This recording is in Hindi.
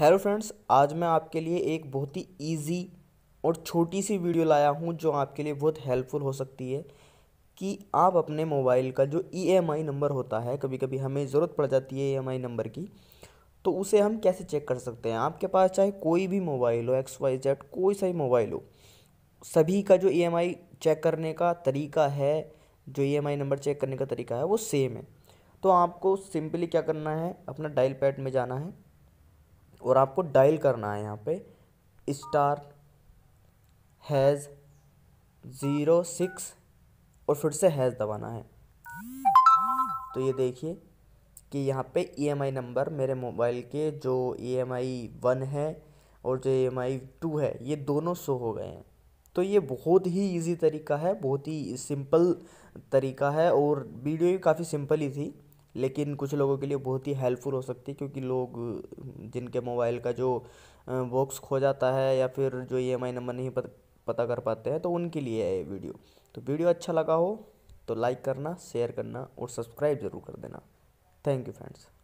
हेलो फ्रेंड्स आज मैं आपके लिए एक बहुत ही इजी और छोटी सी वीडियो लाया हूँ जो आपके लिए बहुत हेल्पफुल हो सकती है कि आप अपने मोबाइल का जो ईएमआई e नंबर होता है कभी कभी हमें ज़रूरत पड़ जाती है ईएमआई e नंबर की तो उसे हम कैसे चेक कर सकते हैं आपके पास चाहे कोई भी मोबाइल हो एक्स वाई जेड कोई सा ही मोबाइल हो सभी का जो ई e चेक करने का तरीका है जो ई नंबर चेक करने का तरीका है वो सेम है तो आपको सिंपली क्या करना है अपना डायल पैड में जाना है और आपको डायल करना है यहाँ पे स्टार हैज़ ज़ीरो सिक्स और फिर से हैज़ दबाना है तो ये देखिए कि यहाँ पे ईएमआई e नंबर मेरे मोबाइल के जो ईएमआई e वन है और जो ईएमआई e टू है ये दोनों शो हो गए हैं तो ये बहुत ही इजी तरीका है बहुत ही सिंपल तरीका है और वीडियो भी काफ़ी सिंपल ही थी लेकिन कुछ लोगों के लिए बहुत ही हेल्पफुल हो सकती है क्योंकि लोग जिनके मोबाइल का जो बॉक्स खो जाता है या फिर जो ई एम आई नंबर नहीं पता कर पाते हैं तो उनके लिए है ये वीडियो तो वीडियो अच्छा लगा हो तो लाइक करना शेयर करना और सब्सक्राइब ज़रूर कर देना थैंक यू फ्रेंड्स